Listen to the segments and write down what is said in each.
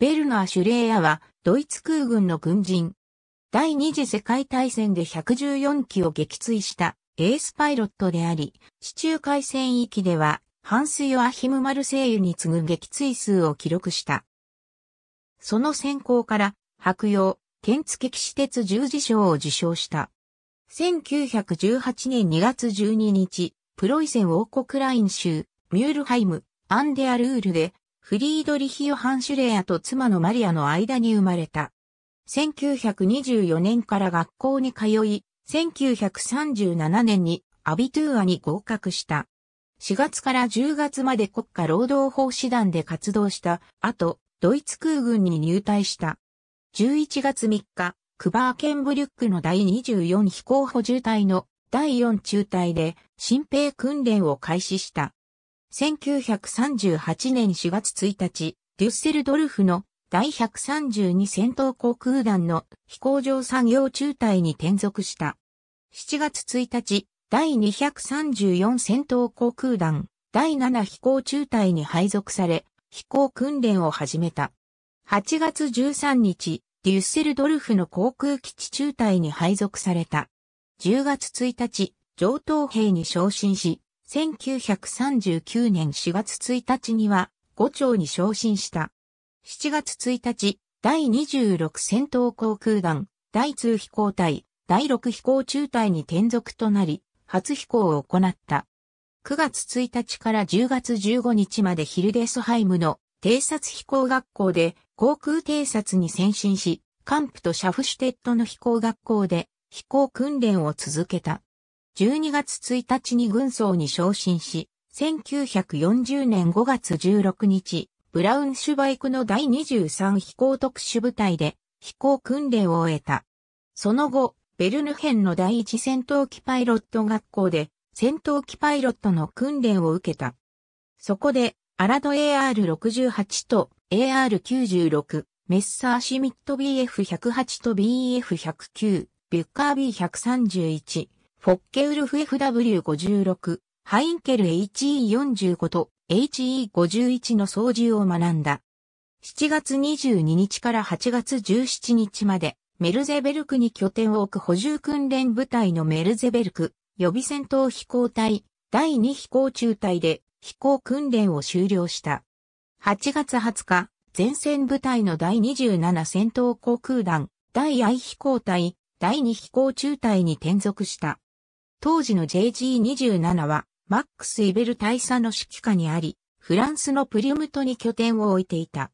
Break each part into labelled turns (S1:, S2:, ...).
S1: ベルナー・シュレイヤは、ドイツ空軍の軍人。第二次世界大戦で114機を撃墜したエースパイロットであり、地中海戦域では、ハンス・ヨアヒム・マルセイユに次ぐ撃墜数を記録した。その先行から、白洋、天付騎士鉄十字章を受賞した。1918年2月12日、プロイセン王国ライン州、ミュールハイム、アンデアルールで、フリードリヒ・ヨハン・シュレアと妻のマリアの間に生まれた。1924年から学校に通い、1937年にアビトゥーアに合格した。4月から10月まで国家労働法師団で活動した後、ドイツ空軍に入隊した。11月3日、クバーケンブリュックの第24飛行補充隊の第4中隊で新兵訓練を開始した。1938年4月1日、デュッセルドルフの第132戦闘航空団の飛行場産業中隊に転属した。7月1日、第234戦闘航空団第7飛行中隊に配属され、飛行訓練を始めた。8月13日、デュッセルドルフの航空基地中隊に配属された。10月1日、上等兵に昇進し、1939年4月1日には5町に昇進した。7月1日、第26戦闘航空団、第2飛行隊、第6飛行中隊に転属となり、初飛行を行った。9月1日から10月15日までヒルデスハイムの偵察飛行学校で航空偵察に先進し、カンプとシャフシュテッドの飛行学校で飛行訓練を続けた。12月1日に軍曹に昇進し、1940年5月16日、ブラウンシュバイクの第23飛行特殊部隊で飛行訓練を終えた。その後、ベルヌヘンの第一戦闘機パイロット学校で戦闘機パイロットの訓練を受けた。そこで、アラド AR68 と AR96、メッサーシミット BF108 と BF109、ビュッカー B131、フォッケウルフ FW56、ハインケル HE45 と HE51 の操縦を学んだ。7月22日から8月17日まで、メルゼベルクに拠点を置く補充訓練部隊のメルゼベルク予備戦闘飛行隊第2飛行中隊で飛行訓練を終了した。8月20日、前線部隊の第27戦闘航空団第 I 飛行隊第2飛行中隊に転属した。当時の JG27 は、マックス・イベル大佐の指揮下にあり、フランスのプリュムトに拠点を置いていた。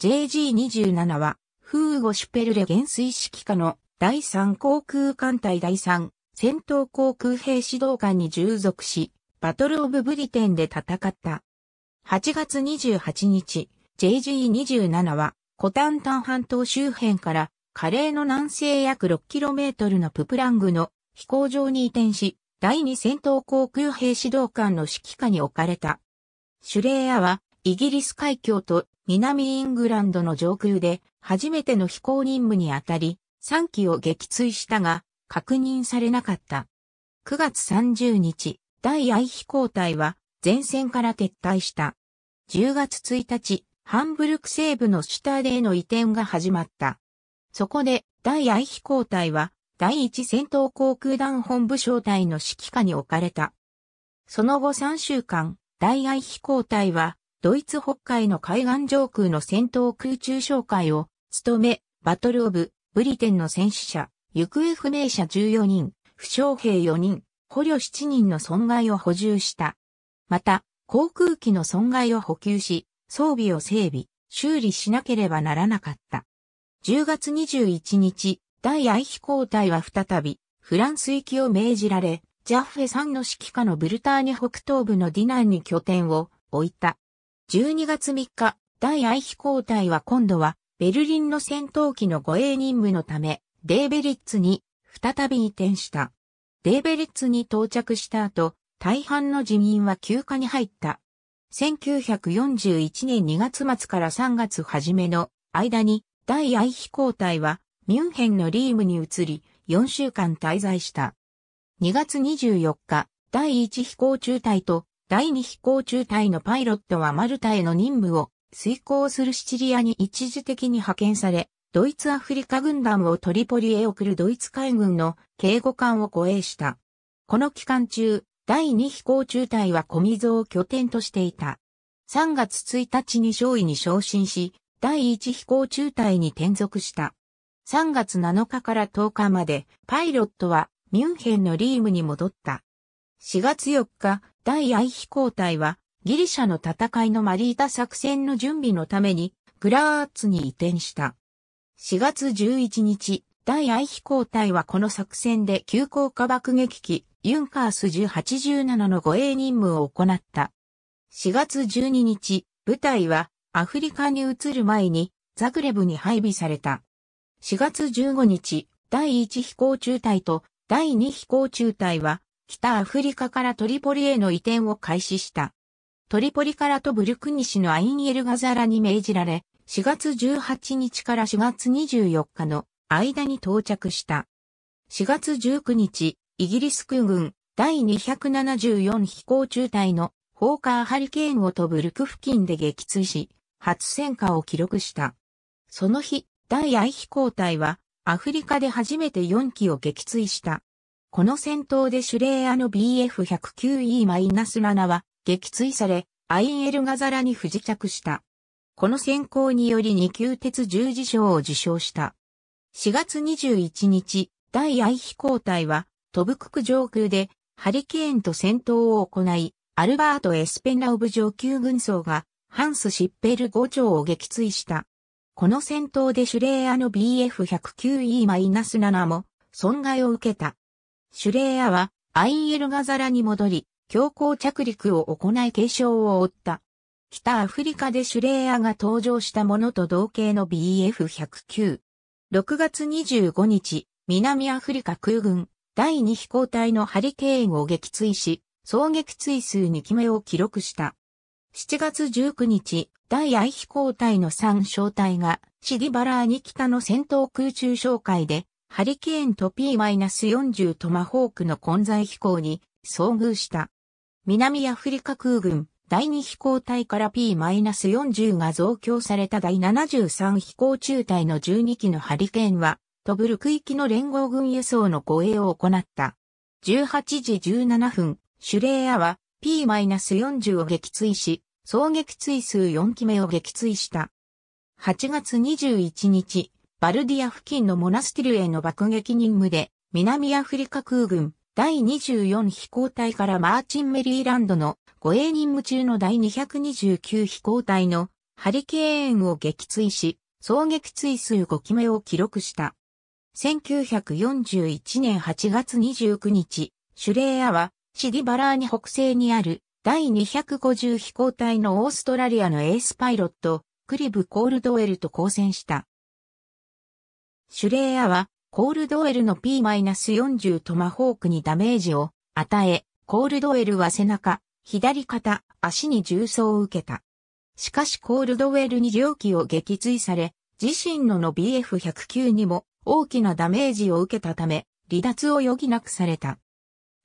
S1: JG27 は、フーゴ・シュペルレ元帥指揮下の第3航空艦隊第3戦闘航空兵指導官に従属し、バトル・オブ・ブリテンで戦った。8月28日、JG27 は、コタンタン半島周辺から、カレーの南西約 6km のププラングの飛行場に移転し、第二戦闘航空兵指導官の指揮下に置かれた。シュレーヤは、イギリス海峡と南イングランドの上空で、初めての飛行任務にあたり、3機を撃墜したが、確認されなかった。9月30日、第愛飛行隊は、前線から撤退した。10月1日、ハンブルク西部のシュターデーの移転が始まった。そこで、第愛飛行隊は、第一戦闘航空団本部小隊の指揮下に置かれた。その後3週間、大愛飛行隊は、ドイツ北海の海岸上空の戦闘空中哨戒を、務め、バトルオブ、ブリテンの戦死者、行方不明者14人、負傷兵4人、捕虜7人の損害を補充した。また、航空機の損害を補給し、装備を整備、修理しなければならなかった。10月21日、大愛飛行隊は再び、フランス行きを命じられ、ジャッフェさんの指揮下のブルターニ北東部のディナンに拠点を置いた。12月3日、大愛飛行隊は今度は、ベルリンの戦闘機の護衛任務のため、デーベリッツに再び移転した。デーベリッツに到着した後、大半の人員は休暇に入った。1941年2月末から3月初めの間に、大愛飛行隊はミュンヘンのリームに移り、4週間滞在した。2月24日、第1飛行中隊と第2飛行中隊のパイロットはマルタへの任務を遂行するシチリアに一時的に派遣され、ドイツアフリカ軍団をトリポリへ送るドイツ海軍の警護艦を護衛した。この期間中、第2飛行中隊は小溝を拠点としていた。3月1日に少尉に昇進し、第1飛行中隊に転属した。3月7日から10日まで、パイロットはミュンヘンのリームに戻った。4月4日、第愛飛行隊は、ギリシャの戦いのマリータ作戦の準備のために、グラーツに移転した。4月11日、第愛飛行隊はこの作戦で急降下爆撃機、ユンカース1087の護衛任務を行った。4月12日、部隊はアフリカに移る前にザグレブに配備された。4月15日、第1飛行中隊と第2飛行中隊は、北アフリカからトリポリへの移転を開始した。トリポリからトブルク西のアインエルガザラに命じられ、4月18日から4月24日の間に到着した。4月19日、イギリス空軍第274飛行中隊のホーカーハリケーンをトブルク付近で撃墜し、初戦果を記録した。その日、第愛飛行隊はアフリカで初めて4機を撃墜した。この戦闘でシュレーアの BF109E-7 は撃墜され、アインエルガザラに不時着した。この選考により2級鉄十字章を受賞した。4月21日、第愛飛行隊はトブクク上空でハリケーンと戦闘を行い、アルバート・エスペンラオブ上級軍曹がハンス・シッペル5長を撃墜した。この戦闘でシュレーアの BF109E-7 も損害を受けた。シュレーアは IL ガザラに戻り、強行着陸を行い継承を負った。北アフリカでシュレーアが登場したものと同型の BF109。6月25日、南アフリカ空軍第2飛行隊のハリケーンを撃墜し、総撃墜数2機目を記録した。7月19日、第愛飛行隊の3小隊が、ディバラーに北の戦闘空中紹介で、ハリケーンと P-40 トマホークの混在飛行に遭遇した。南アフリカ空軍第2飛行隊から P-40 が増強された第73飛行中隊の12機のハリケーンは、トブルク行きの連合軍輸送の護衛を行った。18時17分、シュレーアは P-40 を撃墜し、総撃墜数4機目を撃墜した。8月21日、バルディア付近のモナスティルへの爆撃任務で、南アフリカ空軍第24飛行隊からマーチンメリーランドの護衛任務中の第229飛行隊のハリケーンを撃墜し、総撃墜数5機目を記録した。1941年8月29日、シュレーアはシディバラーニ北西にある第250飛行隊のオーストラリアのエースパイロット、クリブ・コールドウェルと交戦した。シュレイヤは、コールドウェルの P-40 トマホークにダメージを与え、コールドウェルは背中、左肩、足に重傷を受けた。しかしコールドウェルに両機を撃墜され、自身のの BF109 にも大きなダメージを受けたため、離脱を余儀なくされた。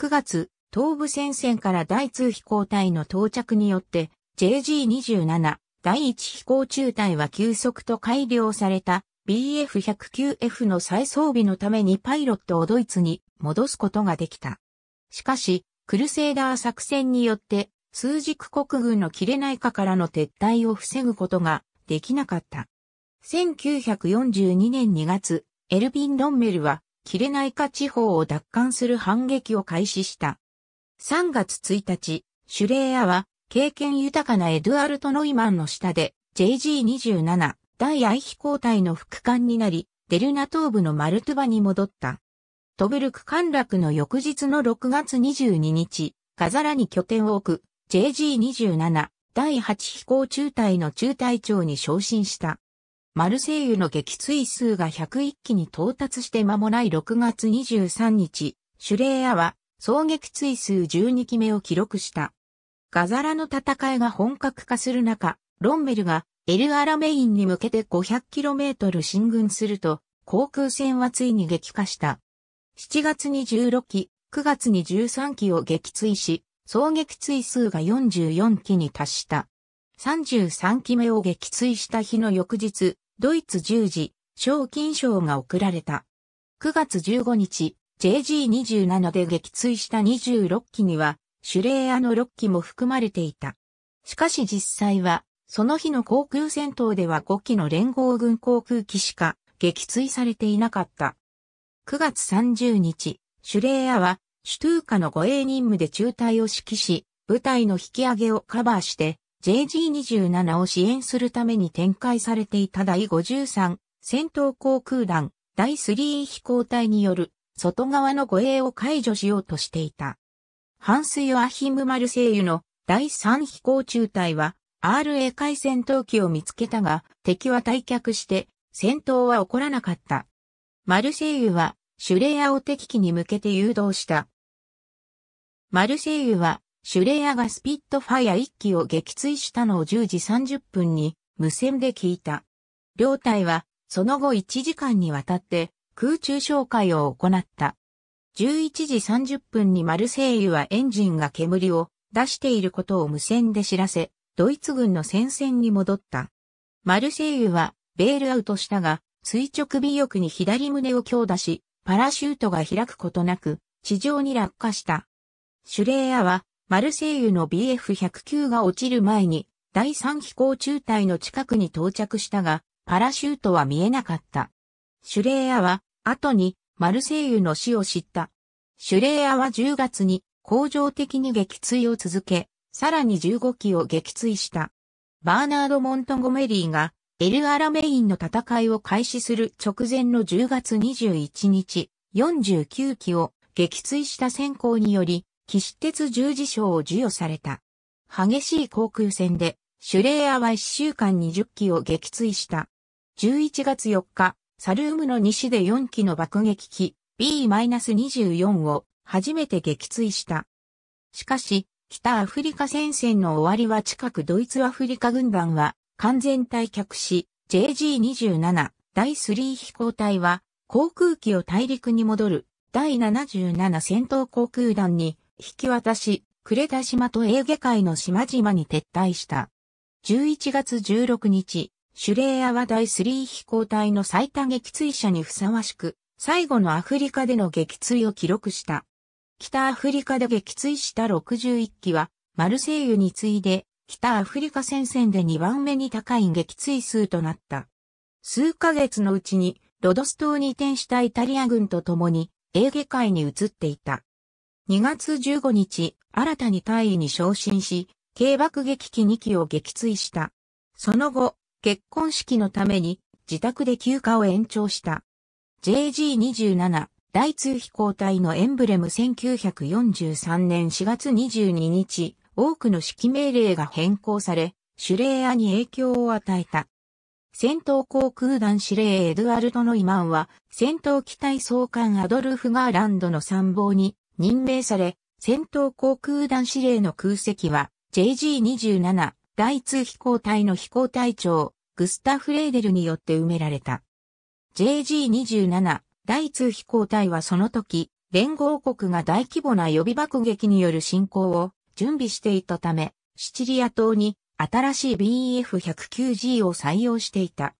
S1: 9月、東部戦線から第2飛行隊の到着によって、JG27 第1飛行中隊は急速と改良された BF109F の再装備のためにパイロットをドイツに戻すことができた。しかし、クルセイダー作戦によって、数軸国軍の切れない下からの撤退を防ぐことができなかった。1942年2月、エルビン・ロンメルは、切れない下地方を奪還する反撃を開始した。3月1日、シュレーヤは、経験豊かなエドゥアルト・ノイマンの下で、JG27 第愛飛行隊の副官になり、デルナ東部のマルトゥバに戻った。トブルク陥落の翌日の6月22日、ガザラに拠点を置く JG27 第8飛行中隊の中隊長に昇進した。マルセイユの撃墜数が101機に到達して間もない6月23日、シュレーヤは総撃追数12機目を記録した。ガザラの戦いが本格化する中、ロンメルがエルアラメインに向けて 500km 進軍すると、航空戦はついに激化した。7月に16機、9月に13機を撃墜し、総撃墜数が44機に達した。33機目を撃墜した日の翌日、ドイツ10時、賞金賞が贈られた。9月15日、JG27 で撃墜した26機には、シュレーアの6機も含まれていた。しかし実際は、その日の航空戦闘では5機の連合軍航空機しか撃墜されていなかった。9月30日、シュレーアは、シュトゥーカの護衛任務で中隊を指揮し、部隊の引き上げをカバーして、JG27 を支援するために展開されていた第53戦闘航空団第3飛行隊による外側の護衛を解除しようとしていた。ハンス・ヨアヒム・マルセイユの第3飛行中隊は RA 海戦闘機を見つけたが敵は退却して戦闘は起こらなかった。マルセイユはシュレイヤを敵機に向けて誘導した。マルセイユはシュレイヤがスピットファイア1機を撃墜したのを10時30分に無線で聞いた。両隊はその後1時間にわたって空中紹介を行った。11時30分にマルセイユはエンジンが煙を出していることを無線で知らせ、ドイツ軍の戦線に戻った。マルセイユはベールアウトしたが、垂直尾翼に左胸を強打し、パラシュートが開くことなく、地上に落下した。シュレーヤは、マルセイユの BF109 が落ちる前に、第3飛行中隊の近くに到着したが、パラシュートは見えなかった。シュレーアは、後に、マルセイユの死を知った。シュレーアは10月に、恒常的に撃墜を続け、さらに15機を撃墜した。バーナード・モントゴメリーが、エル・アラメインの戦いを開始する直前の10月21日、49機を撃墜した先行により、騎士鉄十字章を授与された。激しい航空戦で、シュレーアは1週間20機を撃墜した。11月4日、サルームの西で4機の爆撃機 B-24 を初めて撃墜した。しかし、北アフリカ戦線の終わりは近くドイツアフリカ軍団は完全退却し、JG27 第3飛行隊は航空機を大陸に戻る第77戦闘航空団に引き渡し、レタ島とエーゲ海の島々に撤退した。11月16日、シュレーヤは第3飛行隊の最多撃墜者にふさわしく、最後のアフリカでの撃墜を記録した。北アフリカで撃墜した61機は、マルセイユに次いで、北アフリカ戦線で2番目に高い撃墜数となった。数ヶ月のうちに、ロドス島に移転したイタリア軍と共に、エーゲ海に移っていた。2月15日、新たに大尉に昇進し、軽爆撃機2機を撃墜した。その後、結婚式のために自宅で休暇を延長した。JG27 第通飛行隊のエンブレム1943年4月22日、多くの指揮命令が変更され、主令アに影響を与えた。戦闘航空団司令エドアルト・ノイマンは、戦闘機体総監アドルフ・ガーランドの参謀に任命され、戦闘航空団司令の空席は JG27 第2飛行隊の飛行隊長、グスタフ・レーデルによって埋められた。JG27 第2飛行隊はその時、連合国が大規模な予備爆撃による侵攻を準備していたため、シチリア島に新しい BF109G を採用していた。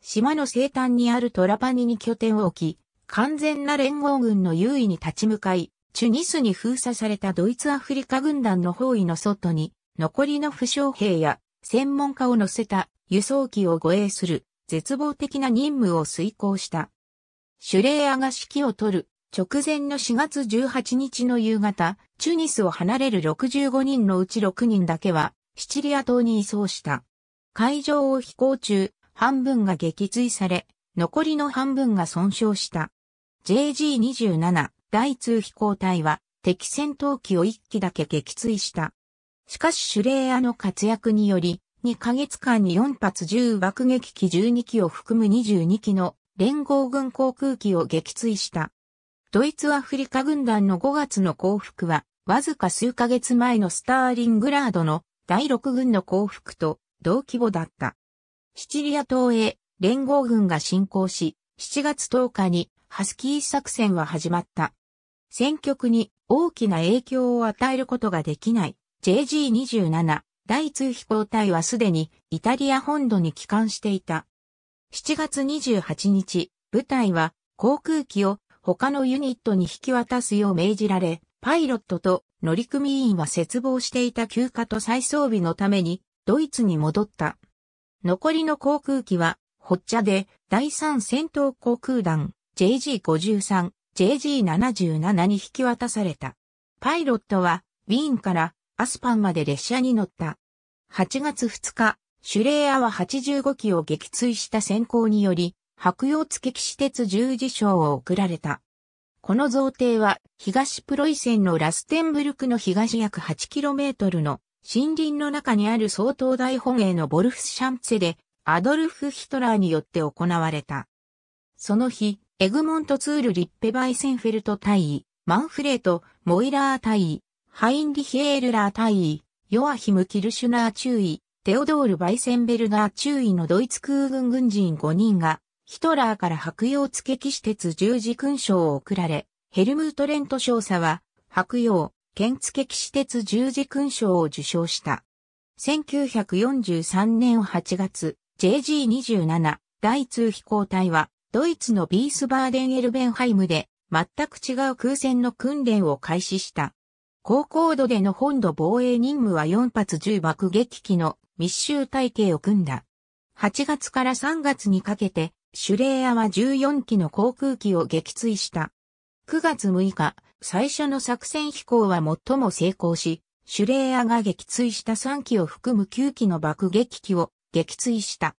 S1: 島の西端にあるトラパニに拠点を置き、完全な連合軍の優位に立ち向かい、チュニスに封鎖されたドイツアフリカ軍団の包囲の外に残りの負傷兵や専門家を乗せた輸送機を護衛する絶望的な任務を遂行した。シュレーアが指揮を取る直前の4月18日の夕方、チュニスを離れる65人のうち6人だけはシチリア島に移送した。海上を飛行中、半分が撃墜され、残りの半分が損傷した。JG27 第2飛行隊は敵戦闘機を1機だけ撃墜した。しかしシュレーヤの活躍により、2ヶ月間に4発10爆撃機12機を含む22機の連合軍航空機を撃墜した。ドイツアフリカ軍団の5月の降伏は、わずか数ヶ月前のスターリングラードの第6軍の降伏と同規模だった。シチリア島へ連合軍が侵攻し、7月10日にハスキー作戦は始まった。戦局に大きな影響を与えることができない。JG27 第2飛行隊はすでにイタリア本土に帰還していた。7月28日、部隊は航空機を他のユニットに引き渡すよう命じられ、パイロットと乗組員は絶望していた休暇と再装備のためにドイツに戻った。残りの航空機は、ホッチャで第3戦闘航空団 JG53、JG77 に引き渡された。パイロットは、ウィーンからアスパンまで列車に乗った。8月2日、シュレーアは85機を撃墜した先行により、白洋付騎士鉄十字章を贈られた。この贈呈は、東プロイセンのラステンブルクの東約 8km の森林の中にある総統大本営のボルフスシャンツェで、アドルフ・ヒトラーによって行われた。その日、エグモント・ツール・リッペ・バイセンフェルト大尉、マンフレート・モイラー大尉、ハインリヒエールラー大尉、ヨアヒム・キルシュナー中尉、テオドール・バイセンベルガー中尉のドイツ空軍軍人5人が、ヒトラーから白洋付騎士鉄十字勲章を贈られ、ヘルムート・レント少佐は、白洋、剣付騎士鉄十字勲章を受章した。1943年8月、JG27 第2飛行隊は、ドイツのビースバーデン・エルベンハイムで、全く違う空戦の訓練を開始した。高高度での本土防衛任務は4発10爆撃機の密集体系を組んだ。8月から3月にかけて、シュレーアは14機の航空機を撃墜した。9月6日、最初の作戦飛行は最も成功し、シュレーアが撃墜した3機を含む9機の爆撃機を撃墜した。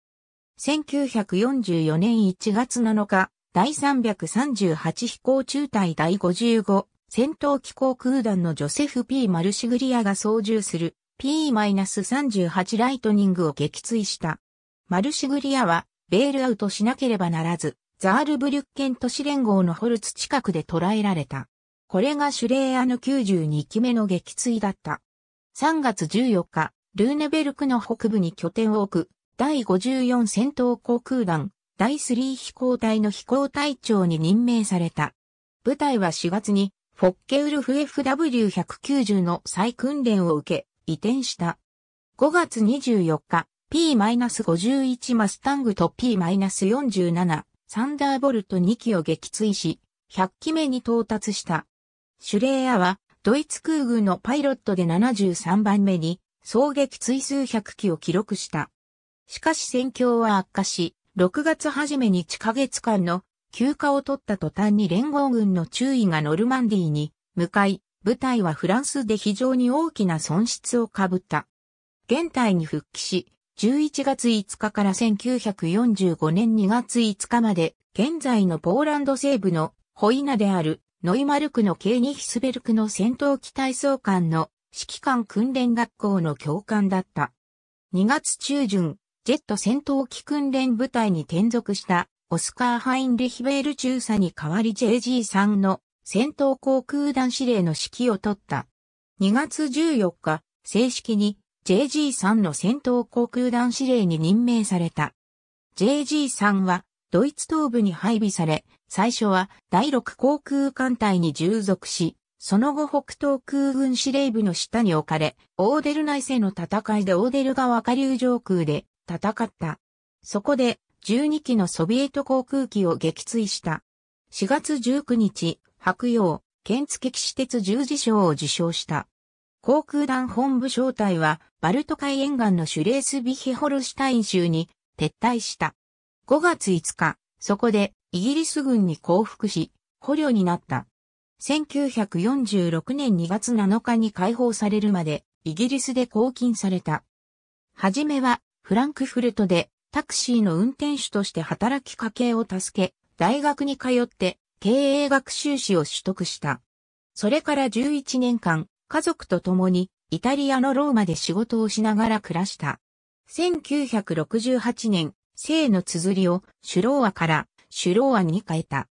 S1: 1944年1月7日、第338飛行中隊第55戦闘機航空団のジョセフ・ P・ マルシグリアが操縦する P-38 ライトニングを撃墜した。マルシグリアはベールアウトしなければならず、ザールブリュッケン都市連合のホルツ近くで捕らえられた。これがシュレーアの92機目の撃墜だった。3月14日、ルーネベルクの北部に拠点を置く、第54戦闘航空団、第3飛行隊の飛行隊長に任命された。部隊は4月にフォッケウルフ FW190 の再訓練を受け、移転した。5月24日、P-51 マスタングと P-47 サンダーボルト2機を撃墜し、100機目に到達した。シュレーアは、ドイツ空軍のパイロットで73番目に、総撃墜数100機を記録した。しかし戦況は悪化し、6月初めに地下月間の休暇を取った途端に連合軍の注意がノルマンディーに向かい、部隊はフランスで非常に大きな損失をかぶった。現代に復帰し、11月5日から1945年2月5日まで、現在のポーランド西部のホイナであるノイマルクのケーニヒスベルクの戦闘機体操官の指揮官訓練学校の教官だった。2月中旬、ジェット戦闘機訓練部隊に転属したオスカー・ハインリヒベール中佐に代わり JG3 の戦闘航空団司令の指揮を取った。2月14日、正式に JG3 の戦闘航空団司令に任命された。JG3 はドイツ東部に配備され、最初は第6航空艦隊に従属し、その後北東空軍司令部の下に置かれ、オーデル内戦の戦いでオーデル川下流上空で戦った。そこで12機のソビエト航空機を撃墜した。4月19日、白洋、剣付騎士鉄十字章を受賞した。航空団本部小隊は、バルト海沿岸のシュレースビヒホルシュタイン州に撤退した。5月5日、そこでイギリス軍に降伏し、捕虜になった。1946年2月7日に解放されるまでイギリスで拘禁された。はじめはフランクフルトでタクシーの運転手として働き家計を助け、大学に通って経営学習士を取得した。それから11年間、家族と共にイタリアのローマで仕事をしながら暮らした。1968年、生の綴りをシュローアからシュローアに変えた。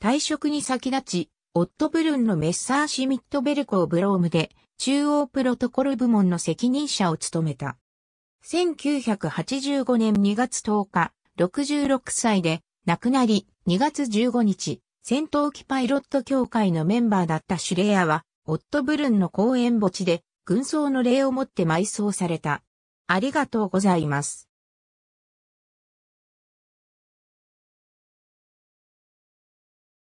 S1: 退職に先立ち、オットブルンのメッサーシミットベルコーブロームで中央プロトコル部門の責任者を務めた。1985年2月10日、66歳で亡くなり、2月15日、戦闘機パイロット協会のメンバーだったシュレアは、オットブルンの公園墓地で、軍装の礼をもって埋葬された。ありがとうございます。